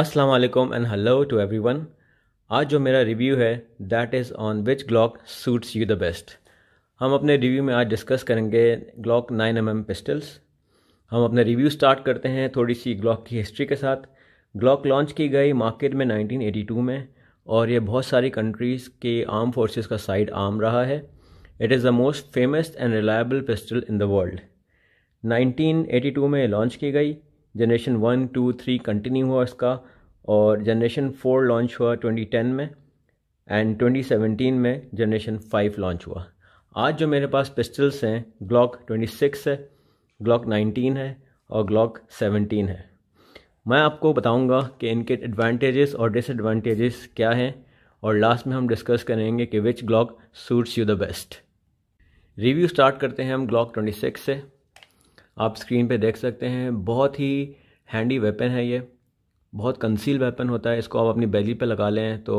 अस्सलाम वालेकुम and hello to everyone आज जो मेरा रिव्यू है that is on which Glock suits you the best हम अपने रिव्यू में आज डिस्कस करेंगे ग्लॉक 9 एम एम पिस्टल्स हम अपने रिव्यू स्टार्ट करते हैं थोड़ी सी ग्लॉक की हिस्ट्री के साथ ग्लॉक लॉन्च की गई मार्केट में 1982 में और ये बहुत सारी कंट्रीज़ के आर्म फोर्सेस का साइड आर्म रहा है it is the most famous and reliable pistol in the world 1982 में लॉन्च की गई generation one two three continue हुआ इसका और जनरेशन फोर लॉन्च हुआ 2010 में एंड 2017 में जनरेशन फाइव लॉन्च हुआ आज जो मेरे पास पिस्टल्स हैं ग्लॉक 26 है ग्लॉक 19 है और ग्लॉक 17 है मैं आपको बताऊंगा कि इनके एडवांटेजेस और डिसएडवांटेजेस क्या हैं और लास्ट में हम डिस्कस करेंगे कि which Glock suits you the best review start करते हैं हम ग्लॉक 26 से आप स्क्रीन पे देख सकते हैं बहुत ही हैंडी वेपन है ये बहुत कंसील वेपन होता है इसको आप अपनी बेली पे लगा लें तो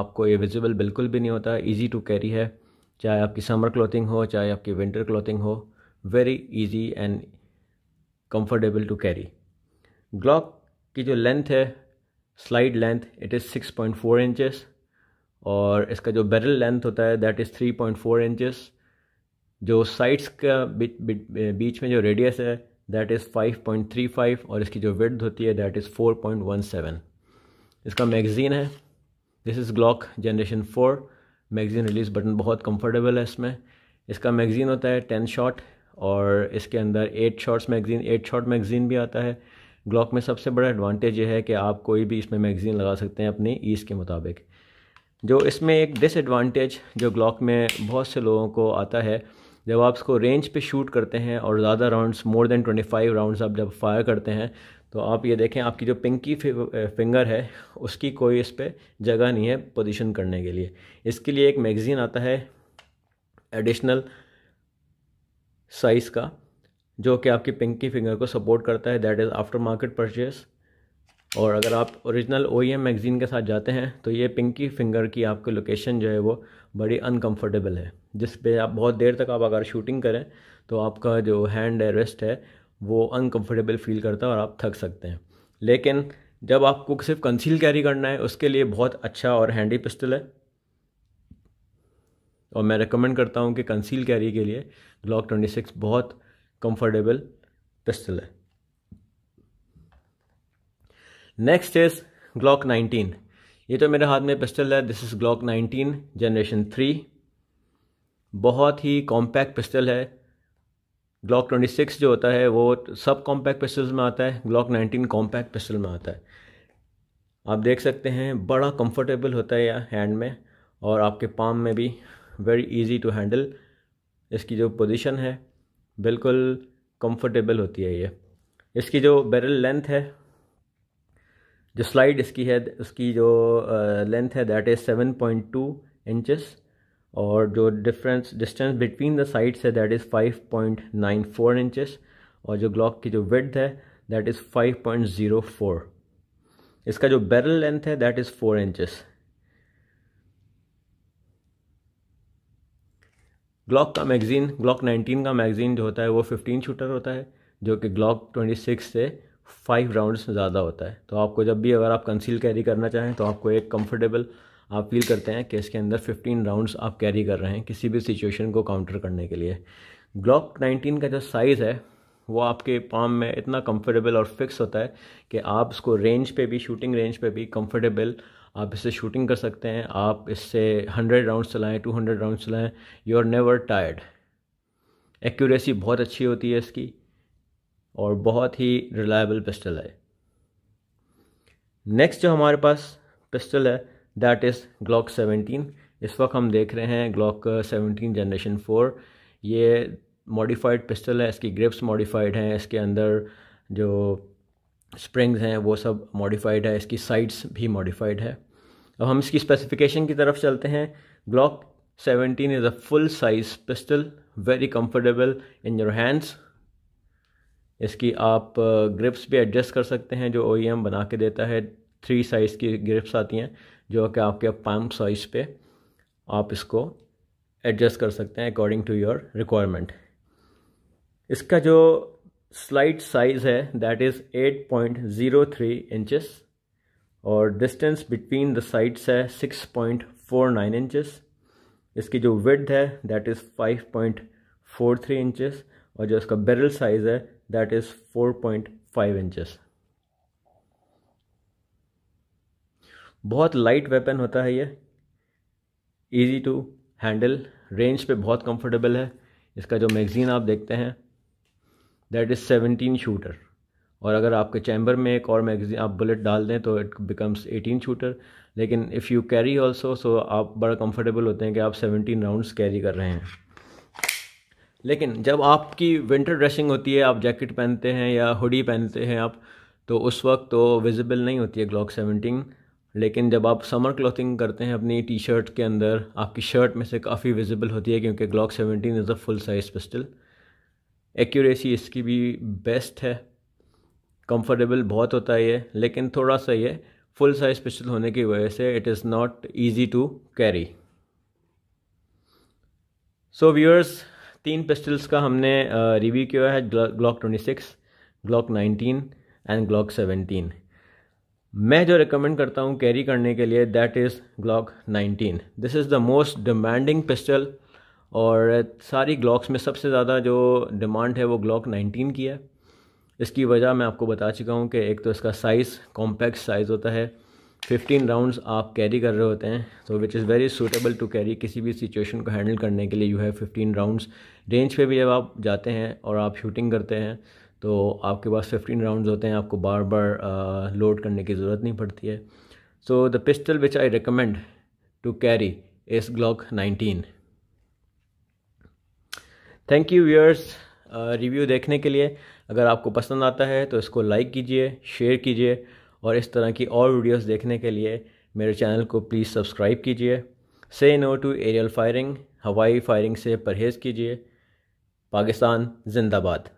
आपको ये विजिबल बिल्कुल भी नहीं होता इजी टू कैरी है चाहे आपकी समर क्लोथिंग हो चाहे आपकी विंटर क्लोथिंग हो very easy and comfortable to carry Glock की जो लेंथ है slide length it is six point four inches और इसका जो बैरल लेंथ होता है that is three point four जो साइड्स का बीच में जो रेडियस है दैट इज़ 5.35 और इसकी जो विड्थ होती है दैट इज़ 4.17 इसका मैगज़ीन है this is Glock generation four magazine release button बहुत कंफर्टेबल है इसमें इसका मैगज़ीन होता है टेन शॉट और इसके अंदर eight shots magazine eight shot magazine भी आता है ग्लॉक में सबसे बड़ा एडवांटेज ये है कि आप कोई भी इसमें मैगज़ीन लगा सकते हैं अपनी ईस के मुताबिक जो इसमें एक डिसएडवांटेज जो ग्लॉक में बहुत से लोगों को आता है जब आप इसको रेंज पे शूट करते हैं और ज़्यादा rounds more than twenty five rounds आप जब फायर करते हैं तो आप ये देखें आपकी जो पिंकी फिंगर eh, है उसकी कोई इस पर जगह नहीं है पोजिशन करने के लिए इसके लिए एक मैगज़ीन आता है एडिशनल साइज़ का जो कि आपकी पिंकी फिंगर को सपोर्ट करता है that is aftermarket purchase और अगर आप ओरिजिनल ओ मैगज़ीन के साथ जाते हैं तो ये पिंकी फिंगर की आपकी लोकेशन जो है वो बड़ी अनकंफर्टेबल है जिस पे आप बहुत देर तक आप अगर शूटिंग करें तो आपका जो हैंड है रेस्ट है वो अनकंफर्टेबल फील करता है और आप थक सकते हैं लेकिन जब आपको सिर्फ कंसील कैरी करना है उसके लिए बहुत अच्छा और हैंडी पिस्टल है और मैं रिकमेंड करता हूँ कि कंसील कैरी के लिए ग्लॉक ट्वेंटी बहुत कंफर्टेबल पिस्टल है नेक्स्ट इज ग्लॉक 19 ये तो मेरे हाथ में पिस्टल है this is Glock 19 generation three बहुत ही कॉम्पैक्ट पिस्टल है ग्लॉक 26 जो होता है वो सब कॉम्पैक्ट पिस्टल्स में आता है ग्लॉक 19 कॉम्पैक्ट पिस्टल में आता है आप देख सकते हैं बड़ा कंफर्टेबल होता है यह हैंड में और आपके पाम में भी वेरी इजी टू हैंडल इसकी जो पोजीशन है बिल्कुल कंफर्टेबल होती है ये इसकी जो बैरल लेंथ है जो स्लाइड इसकी है उसकी जो लेंथ है that is seven point two inches और जो difference distance between the sides है that is five point nine four inches और जो ग्लॉक की जो विड्थ है that is five point zero four इसका जो बैरल लेंथ है that is four inches Glock का मैगज़ीन ग्लॉक 19 का मैगज़ीन जो होता है वो 15 शूटर होता है जो कि ग्लॉक 26 से फाइव राउंड्स में ज़्यादा होता है तो आपको जब भी अगर आप कंसील कैरी करना चाहें तो आपको एक कंफर्टेबल आप फील करते हैं कि इसके अंदर 15 राउंड्स आप कैरी कर रहे हैं किसी भी सिचुएशन को काउंटर करने के लिए ग्लॉक 19 का जो साइज़ है वो आपके पाम में इतना कंफर्टेबल और फिक्स होता है कि आप इसको रेंज पे भी शूटिंग रेंज पे भी कंफर्टेबल आप इससे शूटिंग कर सकते हैं आप इससे 100 राउंड्स चलाएं 200 राउंड्स चलाएं you are never tired accuracy बहुत अच्छी होती है इसकी और बहुत ही रिलायबल पिस्टल है नेक्स्ट जो हमारे पास पिस्टल है दैट इज़ ग्लॉक 17 इस वक्त हम देख रहे हैं ग्लॉक 17 जनरेशन 4 ये मॉडिफाइड पिस्टल है इसकी ग्रिप्स मॉडिफाइड हैं इसके अंदर जो स्प्रिंग्स हैं वो सब मॉडिफाइड है इसकी साइड्स भी मॉडिफाइड है अब हम इसकी स्पेसिफिकेशन की तरफ चलते हैं Glock 17 is a full size pistol very comfortable in your hands इसकी आप ग्रिप्स भी एडजस्ट कर सकते हैं जो ओ e बना के देता है थ्री साइज़ की ग्रिप्स आती हैं जो कि आपके पम्प साइज़ पे आप इसको एडजस्ट कर सकते हैं अकॉर्डिंग टू योर रिक्वायरमेंट इसका जो स्लाइड साइज़ है that is eight point zero three inches और डिस्टेंस बिटवीन द साइड्स है six point four nine inches इसकी जो विड्थ है that is five point inches और जो इसका बेरल साइज़ है that is 4.5 inches. बहुत लाइट वेपन होता है ये इजी टू हैंडल रेंज पे बहुत कंफर्टेबल है इसका जो मैगज़ीन आप देखते हैं दैट इज़ सेवनटीन शूटर और अगर आपके चैम्बर में एक और मैगजीन आप बुलेट डाल दें तो इट बिकम्स एटीन शूटर लेकिन if you carry also so आप बड़ा कंफर्टेबल होते हैं कि आप सेवनटीन राउंड्स कैरी कर रहे हैं लेकिन जब आपकी विंटर ड्रेसिंग होती है आप जैकेट पहनते हैं या हुडी पहनते हैं आप तो उस वक्त तो विजिबल नहीं होती है ग्लॉक सेवनटीन लेकिन जब आप समर क्लॉथिंग करते हैं अपनी टी शर्ट के अंदर आपकी शर्ट में से काफ़ी विजिबल होती है क्योंकि Glock seventeen is a full size pistol accuracy इसकी भी बेस्ट है कंफर्टेबल बहुत होता है ये लेकिन थोड़ा सा ये फुल साइज़ पिस्टल होने की वजह से it is not easy to carry so viewers तीन पिस्टल्स का हमने रिव्यू किया है Glock twenty six Glock nineteen and Glock seventeen मैं जो रिकमेंड करता हूँ कैरी करने के लिए that is Glock nineteen this is the most demanding pistol और सारी ग्लॉक्स में सबसे ज़्यादा जो डिमांड है वो ग्लॉक नाइनटीन की है इसकी वजह मैं आपको बता चुका हूँ कि एक तो इसका साइज़ कॉम्पैक्ट साइज़ होता है फिफ्टीन राउंड्स आप कैरी कर रहे होते हैं तो which is very suitable to carry किसी भी सिचुएशन को हैंडल करने के लिए you have fifteen rounds range पे भी जब आप जाते हैं और आप शूटिंग करते हैं तो आपके पास फिफ्टीन राउंड्स होते हैं आपको बार बार लोड करने की ज़रूरत नहीं पड़ती है so the pistol which I recommend to carry is Glock nineteen thank you viewers review देखने के लिए अगर आपको पसंद आता है तो इसको लाइक कीजिए शेयर कीजिए और इस तरह की और वीडियोस देखने के लिए मेरे चैनल को प्लीज़ सब्सक्राइब कीजिए say no to aerial firing हवाई फायरिंग से परहेज़ कीजिए पाकिस्तान जिंदाबाद